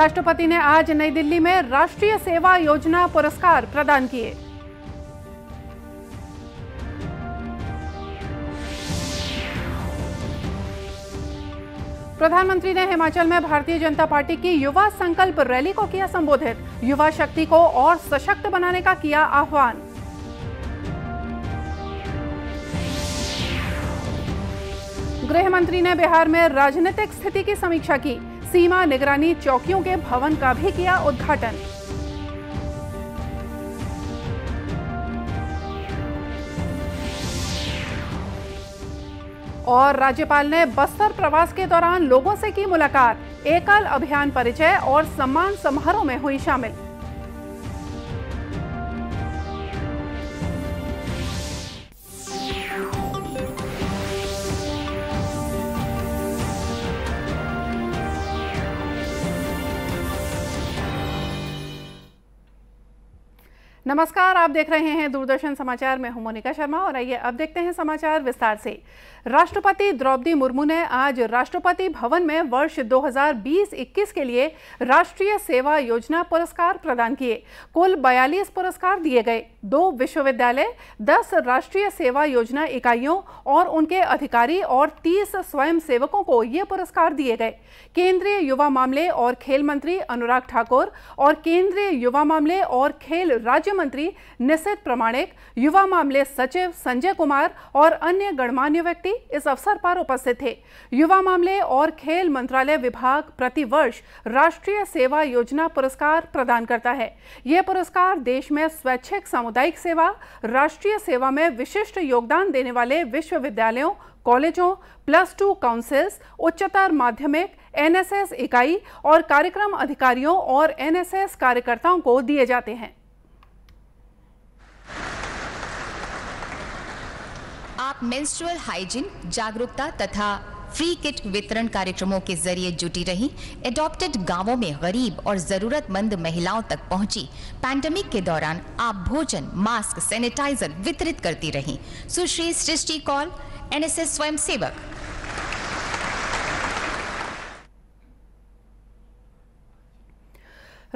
राष्ट्रपति ने आज नई दिल्ली में राष्ट्रीय सेवा योजना पुरस्कार प्रदान किए प्रधानमंत्री ने हिमाचल में भारतीय जनता पार्टी की युवा संकल्प रैली को किया संबोधित युवा शक्ति को और सशक्त बनाने का किया आह्वान गृह मंत्री ने बिहार में राजनीतिक स्थिति की समीक्षा की सीमा निगरानी चौकियों के भवन का भी किया उद्घाटन और राज्यपाल ने बस्तर प्रवास के दौरान लोगों से की मुलाकात एकल अभियान परिचय और सम्मान समारोह में हुई शामिल नमस्कार आप देख रहे हैं दूरदर्शन समाचार में हूं मोनिका शर्मा और आइए अब देखते हैं समाचार विस्तार से राष्ट्रपति द्रौपदी मुर्मू ने आज राष्ट्रपति भवन में वर्ष 2020-21 के लिए राष्ट्रीय सेवा योजना पुरस्कार प्रदान किए कुल 42 पुरस्कार दिए गए दो विश्वविद्यालय 10 राष्ट्रीय सेवा योजना इकाइयों और उनके अधिकारी और 30 सेवकों को ये पुरस्कार दिए गए केंद्रीय युवा मामले और खेल मंत्री अनुराग ठाकुर और केंद्रीय युवा मामले और खेल राज्य मंत्री निशित प्रमाणिक युवा मामले सचिव संजय कुमार और अन्य गणमान्य व्यक्ति इस अवसर पर उपस्थित थे युवा मामले और खेल मंत्रालय विभाग प्रतिवर्ष राष्ट्रीय सेवा योजना पुरस्कार प्रदान करता है ये पुरस्कार देश में स्वैच्छिक सामुदायिक सेवा राष्ट्रीय सेवा में विशिष्ट योगदान देने वाले विश्वविद्यालयों कॉलेजों प्लस टू काउंसिल्स उच्चतर माध्यमिक एनएसएस इकाई और कार्यक्रम अधिकारियों और एनएसएस कार्यकर्ताओं को दिए जाते हैं आप मेंस्ट्रुअल हाइजीन जागरूकता तथा फ्री किट वितरण कार्यक्रमों के जरिए जुटी रही एडॉप्टेड गांवों में गरीब और जरूरतमंद महिलाओं तक पहुंची पैंडमिक के दौरान आप भोजन मास्क सैनिटाइजर वितरित करती रही सुश्री सृष्टि कॉल एनएसएस स्वयंसेवक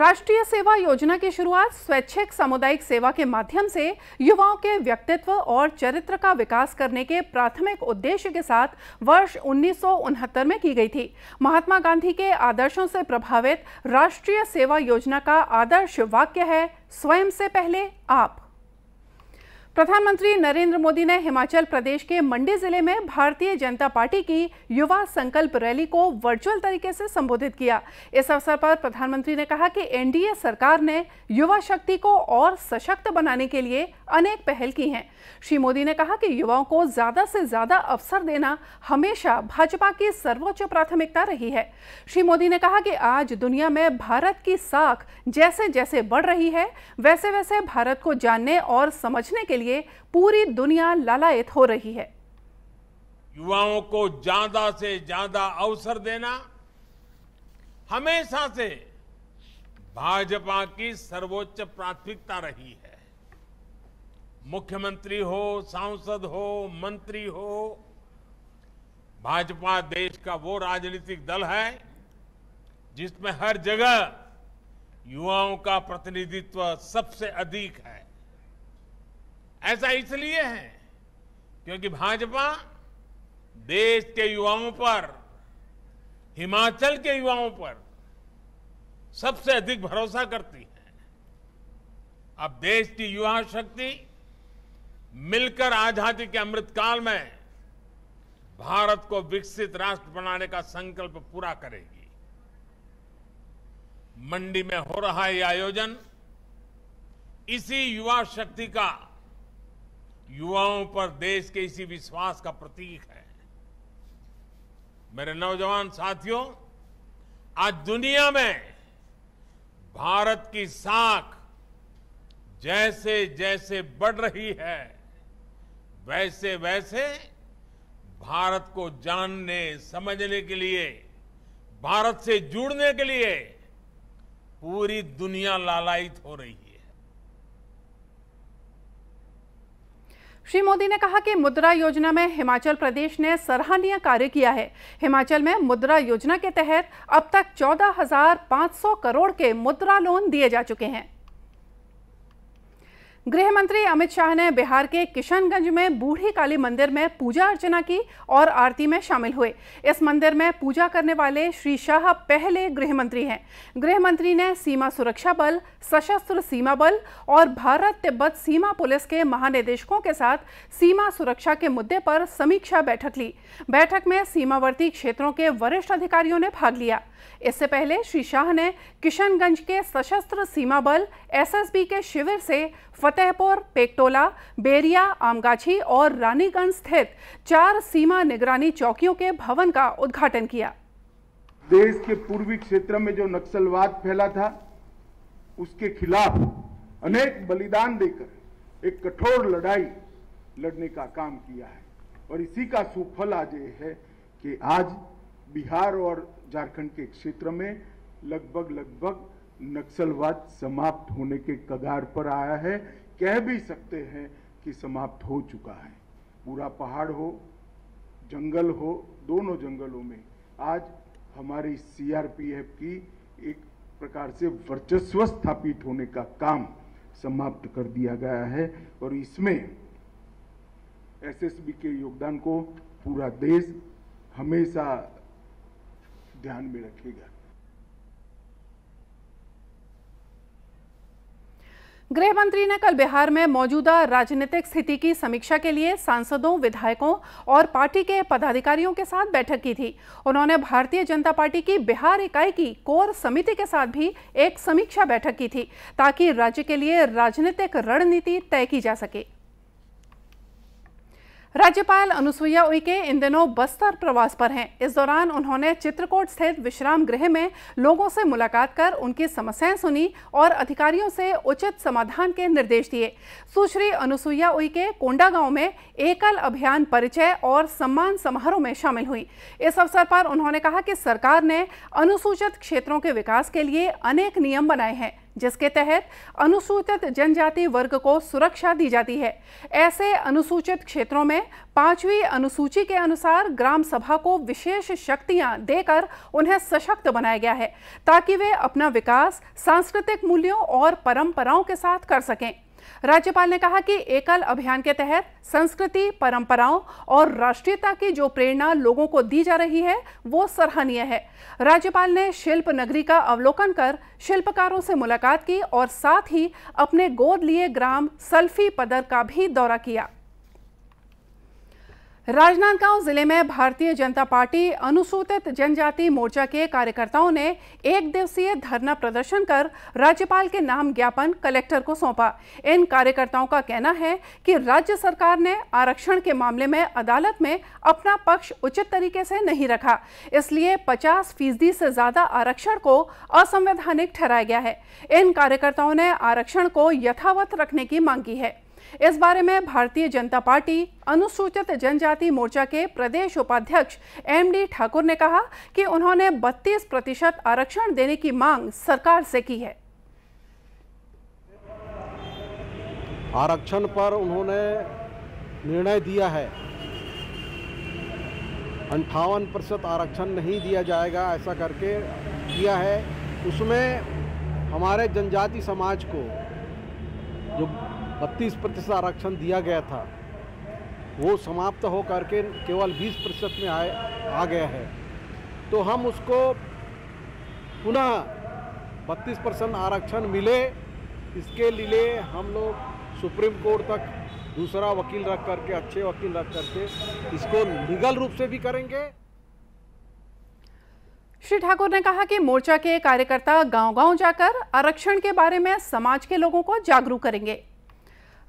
राष्ट्रीय सेवा योजना की शुरुआत स्वैच्छिक सामुदायिक सेवा के माध्यम से युवाओं के व्यक्तित्व और चरित्र का विकास करने के प्राथमिक उद्देश्य के साथ वर्ष उन्नीस में की गई थी महात्मा गांधी के आदर्शों से प्रभावित राष्ट्रीय सेवा योजना का आदर्श वाक्य है स्वयं से पहले आप प्रधानमंत्री नरेंद्र मोदी ने हिमाचल प्रदेश के मंडी जिले में भारतीय जनता पार्टी की युवा संकल्प रैली को वर्चुअल तरीके से संबोधित किया इस अवसर पर प्रधानमंत्री ने कहा कि एनडीए सरकार ने युवा शक्ति को और सशक्त बनाने के लिए अनेक पहल की हैं श्री मोदी ने कहा कि युवाओं को ज्यादा से ज्यादा अवसर देना हमेशा भाजपा की सर्वोच्च प्राथमिकता रही है श्री मोदी ने कहा कि आज दुनिया में भारत की साख जैसे जैसे बढ़ रही है वैसे वैसे भारत को जानने और समझने के लिए पूरी दुनिया ललायत हो रही है युवाओं को ज्यादा से ज्यादा अवसर देना हमेशा से भाजपा की सर्वोच्च प्राथमिकता रही है मुख्यमंत्री हो सांसद हो मंत्री हो भाजपा देश का वो राजनीतिक दल है जिसमें हर जगह युवाओं का प्रतिनिधित्व सबसे अधिक है ऐसा इसलिए है क्योंकि भाजपा देश के युवाओं पर हिमाचल के युवाओं पर सबसे अधिक भरोसा करती है अब देश की युवा शक्ति मिलकर आजादी के अमृतकाल में भारत को विकसित राष्ट्र बनाने का संकल्प पूरा करेगी मंडी में हो रहा यह आयोजन इसी युवा शक्ति का युवाओं पर देश के इसी विश्वास का प्रतीक है मेरे नौजवान साथियों आज दुनिया में भारत की साख जैसे जैसे बढ़ रही है वैसे वैसे भारत को जानने समझने के लिए भारत से जुड़ने के लिए पूरी दुनिया लालायित हो रही है श्री मोदी ने कहा कि मुद्रा योजना में हिमाचल प्रदेश ने सराहनीय कार्य किया है हिमाचल में मुद्रा योजना के तहत अब तक 14,500 करोड़ के मुद्रा लोन दिए जा चुके हैं गृह मंत्री अमित शाह ने बिहार के किशनगंज में बूढ़ी काली मंदिर में पूजा अर्चना की और आरती में शामिल हुए इस मंदिर में पूजा करने वाले श्री शाह पहले गृह मंत्री हैं गृह मंत्री ने सीमा सुरक्षा बल सशस्त्र सीमा बल और भारत तिब्बत सीमा पुलिस के महानिदेशकों के साथ सीमा सुरक्षा के मुद्दे पर समीक्षा बैठक ली बैठक में सीमावर्ती क्षेत्रों के वरिष्ठ अधिकारियों ने भाग लिया इससे पहले श्री शाह ने किशनगंज के सशस्त्र सीमा बल एस के शिविर से फतेहपुर पेकटोला बेरिया आमगाछी और रानीगंज स्थित चार सीमा निगरानी चौकियों के भवन का उद्घाटन किया देश के पूर्वी क्षेत्र में जो नक्सलवाद फैला था उसके खिलाफ अनेक बलिदान देकर एक कठोर लड़ाई लड़ने का काम किया है और इसी का सुफल आज ये है कि आज बिहार और झारखंड के क्षेत्र में लगभग लगभग नक्सलवाद समाप्त होने के कगार पर आया है कह भी सकते हैं कि समाप्त हो चुका है पूरा पहाड़ हो जंगल हो दोनों जंगलों में आज हमारी सीआरपीएफ की एक प्रकार से वर्चस्व स्थापित होने का काम समाप्त कर दिया गया है और इसमें एसएसबी के योगदान को पूरा देश हमेशा ध्यान में रखेगा गृह मंत्री ने कल बिहार में मौजूदा राजनीतिक स्थिति की समीक्षा के लिए सांसदों विधायकों और पार्टी के पदाधिकारियों के साथ बैठक की थी उन्होंने भारतीय जनता पार्टी की बिहार इकाई की कोर समिति के साथ भी एक समीक्षा बैठक की थी ताकि राज्य के लिए राजनीतिक रणनीति तय की जा सके राज्यपाल अनुसुईया उइके इन दिनों बस्तर प्रवास पर हैं इस दौरान उन्होंने चित्रकूट स्थित विश्राम गृह में लोगों से मुलाकात कर उनकी समस्याएं सुनी और अधिकारियों से उचित समाधान के निर्देश दिए सुश्री अनुसुईया उइके कोंडा गांव में एकल अभियान परिचय और सम्मान समारोह में शामिल हुई इस अवसर पर उन्होंने कहा कि सरकार ने अनुसूचित क्षेत्रों के विकास के लिए अनेक नियम बनाए हैं जिसके तहत अनुसूचित जनजाति वर्ग को सुरक्षा दी जाती है ऐसे अनुसूचित क्षेत्रों में पांचवी अनुसूची के अनुसार ग्राम सभा को विशेष शक्तियां देकर उन्हें सशक्त बनाया गया है ताकि वे अपना विकास सांस्कृतिक मूल्यों और परंपराओं के साथ कर सकें राज्यपाल ने कहा कि एकल अभियान के तहत संस्कृति परंपराओं और राष्ट्रीयता की जो प्रेरणा लोगों को दी जा रही है वो सराहनीय है राज्यपाल ने शिल्प नगरी का अवलोकन कर शिल्पकारों से मुलाकात की और साथ ही अपने गोद लिए ग्राम सल्फी पदर का भी दौरा किया राजनांदगांव जिले में भारतीय जनता पार्टी अनुसूचित जनजाति मोर्चा के कार्यकर्ताओं ने एक दिवसीय धरना प्रदर्शन कर राज्यपाल के नाम ज्ञापन कलेक्टर को सौंपा इन कार्यकर्ताओं का कहना है कि राज्य सरकार ने आरक्षण के मामले में अदालत में अपना पक्ष उचित तरीके से नहीं रखा इसलिए 50 फीसदी से ज्यादा आरक्षण को असंवैधानिक ठहराया गया है इन कार्यकर्ताओं ने आरक्षण को यथावत रखने की मांग की है इस बारे में भारतीय जनता पार्टी अनुसूचित जनजाति मोर्चा के प्रदेश उपाध्यक्ष एम डी ठाकुर ने कहा कि उन्होंने 32 प्रतिशत आरक्षण देने की मांग सरकार से की है आरक्षण पर उन्होंने निर्णय दिया है अंठावन प्रतिशत आरक्षण नहीं दिया जाएगा ऐसा करके दिया है उसमें हमारे जनजाति समाज को जो बत्तीस प्रतिशत आरक्षण दिया गया था वो समाप्त हो करके केवल 20 प्रतिशत में आए आ गया है तो हम उसको पुनः 32 परसेंट आरक्षण मिले इसके लिए हम लोग सुप्रीम कोर्ट तक दूसरा वकील रख करके अच्छे वकील रख करके इसको लीगल रूप से भी करेंगे श्री ठाकुर ने कहा कि मोर्चा के कार्यकर्ता गांव-गांव जाकर आरक्षण के बारे में समाज के लोगों को जागरूक करेंगे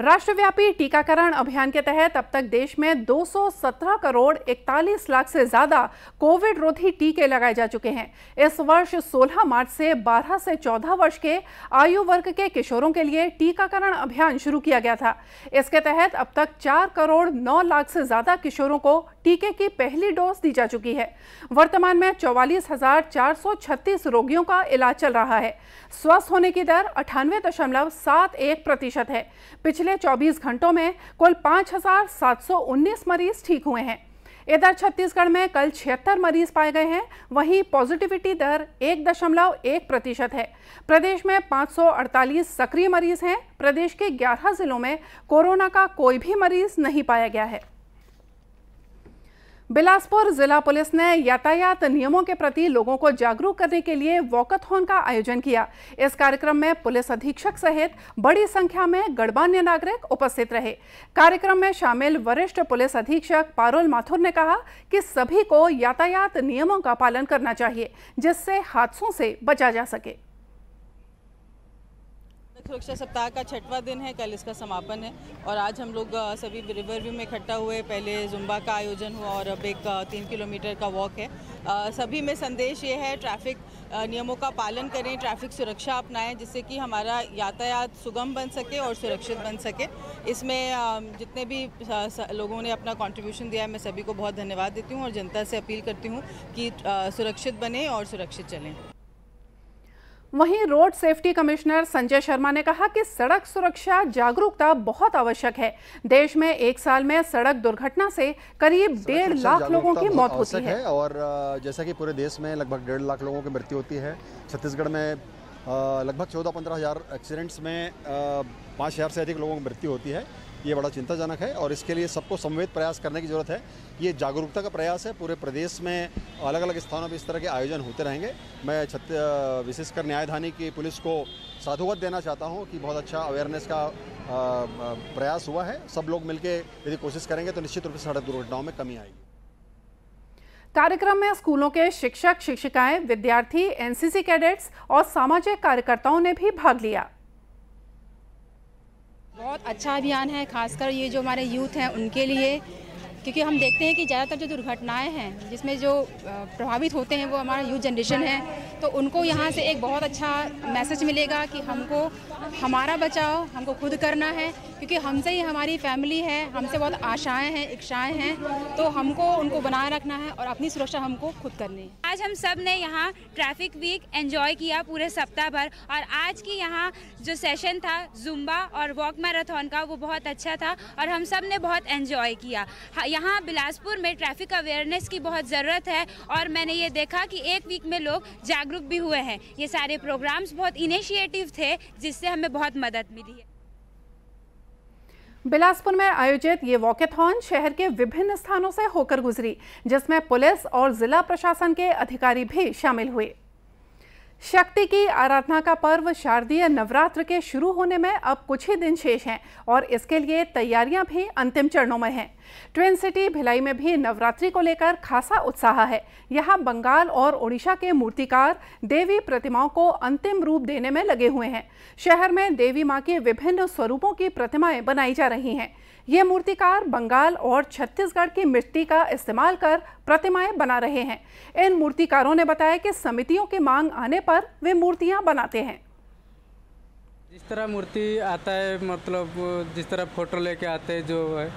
राष्ट्रव्यापी टीकाकरण अभियान के तहत अब तक देश में 217 करोड़ 41 लाख से ज्यादा कोविड रोधी टीके लगाए जा चुके हैं इस वर्ष 16 मार्च से 12 से 14 वर्ष के आयु वर्ग के किशोरों के लिए टीकाकरण अभियान शुरू किया गया था इसके तहत अब तक 4 करोड़ 9 लाख से ज्यादा किशोरों को टीके की पहली डोज दी जा चुकी है वर्तमान में चौवालीस रोगियों का इलाज चल रहा है स्वस्थ होने की दर अठानवे प्रतिशत है पिछले पिछले 24 घंटों में कुल 5,719 मरीज ठीक हुए हैं इधर छत्तीसगढ़ में कल छिहत्तर मरीज पाए गए हैं वहीं पॉजिटिविटी दर एक दशमलव एक प्रतिशत है प्रदेश में 548 सक्रिय मरीज हैं प्रदेश के 11 जिलों में कोरोना का कोई भी मरीज नहीं पाया गया है बिलासपुर जिला पुलिस ने यातायात नियमों के प्रति लोगों को जागरूक करने के लिए वॉकथॉन का आयोजन किया इस कार्यक्रम में पुलिस अधीक्षक सहित बड़ी संख्या में गणमान्य नागरिक उपस्थित रहे कार्यक्रम में शामिल वरिष्ठ पुलिस अधीक्षक पारुल माथुर ने कहा कि सभी को यातायात नियमों का पालन करना चाहिए जिससे हादसों से बचा जा सके सुरक्षा सप्ताह का छठवां दिन है कल इसका समापन है और आज हम लोग सभी रिवर व्यू में इकट्ठा हुए पहले जुम्बा का आयोजन हुआ और अब एक तीन किलोमीटर का वॉक है सभी में संदेश ये है ट्रैफिक नियमों का पालन करें ट्रैफिक सुरक्षा अपनाएं जिससे कि हमारा यातायात सुगम बन सके और सुरक्षित बन सके इसमें जितने भी लोगों ने अपना कॉन्ट्रीब्यूशन दिया है मैं सभी को बहुत धन्यवाद देती हूँ और जनता से अपील करती हूँ कि सुरक्षित बने और सुरक्षित चलें वहीं road safety commissioner Sanjay Sharma ने कहा कि सड़क सुरक्षा जागरूकता बहुत आवश्यक है देश में एक साल में सड़क दुर्घटना से करीब डेढ़ लाख लोगों की मौत होती है।, है और जैसा कि पूरे देश में लगभग डेढ़ लाख लोगों की मृत्यु होती है छत्तीसगढ़ में लगभग चौदह पंद्रह हज़ार एक्सीडेंट्स में पाँच हज़ार से अधिक लोगों की मृत्यु होती है ये बड़ा चिंताजनक है और इसके लिए सबको समवेत प्रयास करने की ज़रूरत है ये जागरूकता का प्रयास है पूरे प्रदेश में अलग अलग स्थानों पर इस तरह के आयोजन होते रहेंगे मैं छत विशेषकर न्यायधानी की पुलिस को साधुवाद देना चाहता हूँ कि बहुत अच्छा अवेयरनेस का प्रयास हुआ है सब लोग मिलकर यदि कोशिश करेंगे तो निश्चित रूप से सड़क दुर्घटनाओं में कमी आएगी कार्यक्रम में स्कूलों के शिक्षक शिक्षिकाएं विद्यार्थी एनसीसी कैडेट्स और सामाजिक कार्यकर्ताओं ने भी भाग लिया बहुत अच्छा अभियान है खासकर ये जो हमारे यूथ हैं उनके लिए क्योंकि हम देखते हैं कि ज़्यादातर जो दुर्घटनाएं हैं जिसमें जो प्रभावित होते हैं वो हमारा यूथ जनरेशन है तो उनको यहाँ से एक बहुत अच्छा मैसेज मिलेगा कि हमको हमारा बचाओ हमको खुद करना है क्योंकि हमसे ही हमारी फैमिली है हमसे बहुत आशाएं हैं इच्छाएं हैं तो हमको उनको बनाए रखना है और अपनी सुरक्षा हमको खुद करनी है आज हम सब ने यहाँ ट्रैफिक वीक एंजॉय किया पूरे सप्ताह भर और आज की यहाँ जो सेशन था जुम्बा और वॉक मैराथन का वो बहुत अच्छा था और हम सब ने बहुत एंजॉय किया यहाँ बिलासपुर में ट्रैफिक अवेयरनेस की बहुत ज़रूरत है और मैंने ये देखा कि एक वीक में लोग जागरूक भी हुए हैं ये सारे प्रोग्राम्स बहुत इनिशिएटिव थे जिससे हमें बहुत मदद मिली है बिलासपुर में आयोजित ये वॉकेथॉन शहर के विभिन्न स्थानों से होकर गुजरी जिसमें पुलिस और जिला प्रशासन के अधिकारी भी शामिल हुए शक्ति की आराधना का पर्व शारदीय नवरात्र के शुरू होने में अब कुछ ही दिन शेष हैं और इसके लिए तैयारियां भी अंतिम चरणों में हैं ट्विन सिटी भिलाई में भी नवरात्रि को लेकर खासा उत्साह है यहां बंगाल और ओडिशा के मूर्तिकार देवी प्रतिमाओं को अंतिम रूप देने में लगे हुए हैं शहर में देवी माँ के विभिन्न स्वरूपों की प्रतिमाएँ बनाई जा रही हैं ये मूर्तिकार बंगाल और छत्तीसगढ़ की मिट्टी का इस्तेमाल कर प्रतिमाएं बना रहे हैं इन मूर्तिकारों ने बताया कि समितियों की मांग आने पर वे मूर्तियां बनाते हैं जिस तरह मूर्ति आता है मतलब जिस तरह फोटो लेके आते हैं जो है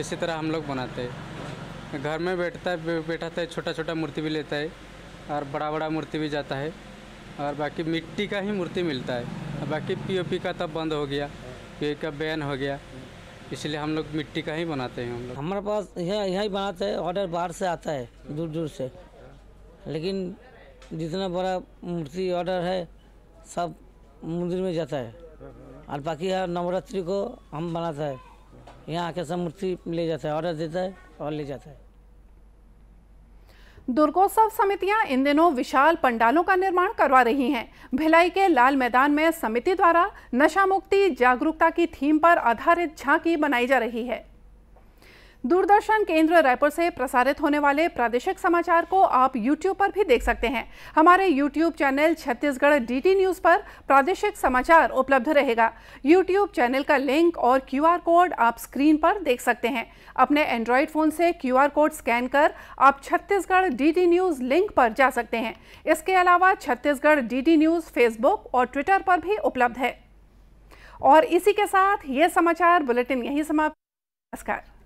इसी तरह हम लोग बनाते हैं घर में बैठता है बैठाता है छोटा छोटा मूर्ति भी लेता है और बड़ा बड़ा मूर्ति भी जाता है और बाकी मिट्टी का ही मूर्ति मिलता है बाकी पीओपी का तब तो बंद हो गया पी का बैन हो गया इसलिए हम लोग मिट्टी का ही बनाते हैं हम लोग हमारे पास यह यही बनाते हैं ऑर्डर बाहर से आता है दूर दूर से लेकिन जितना बड़ा मूर्ति ऑर्डर है सब मंदिर में जाता है और बाकी हर नवरात्रि को हम बनाता है यहाँ आके सब मूर्ति ले जाता है ऑर्डर देता है और ले जाता है दुर्गोत्सव समितियां इन दिनों विशाल पंडालों का निर्माण करवा रही हैं भिलाई के लाल मैदान में समिति द्वारा नशा मुक्ति जागरूकता की थीम पर आधारित झांकी बनाई जा रही है दूरदर्शन केंद्र रायपुर से प्रसारित होने वाले प्रादेशिक समाचार को आप YouTube पर भी देख सकते हैं हमारे YouTube channel Chhattisgarh D news पर प्रादेशिक समाचार उपलब्ध रहेगा YouTube चैनल का लिंक और क्यू कोड आप स्क्रीन पर देख सकते हैं अपने एंड्रॉयड फ़ोन से क्यू कोड स्कैन कर आप छत्तीसगढ़ डी न्यूज़ लिंक पर जा सकते हैं इसके अलावा छत्तीसगढ़ डी न्यूज़ फेसबुक और ट्विटर पर भी उपलब्ध है और इसी के साथ ये समाचार बुलेटिन यहीं समाप्त नमस्कार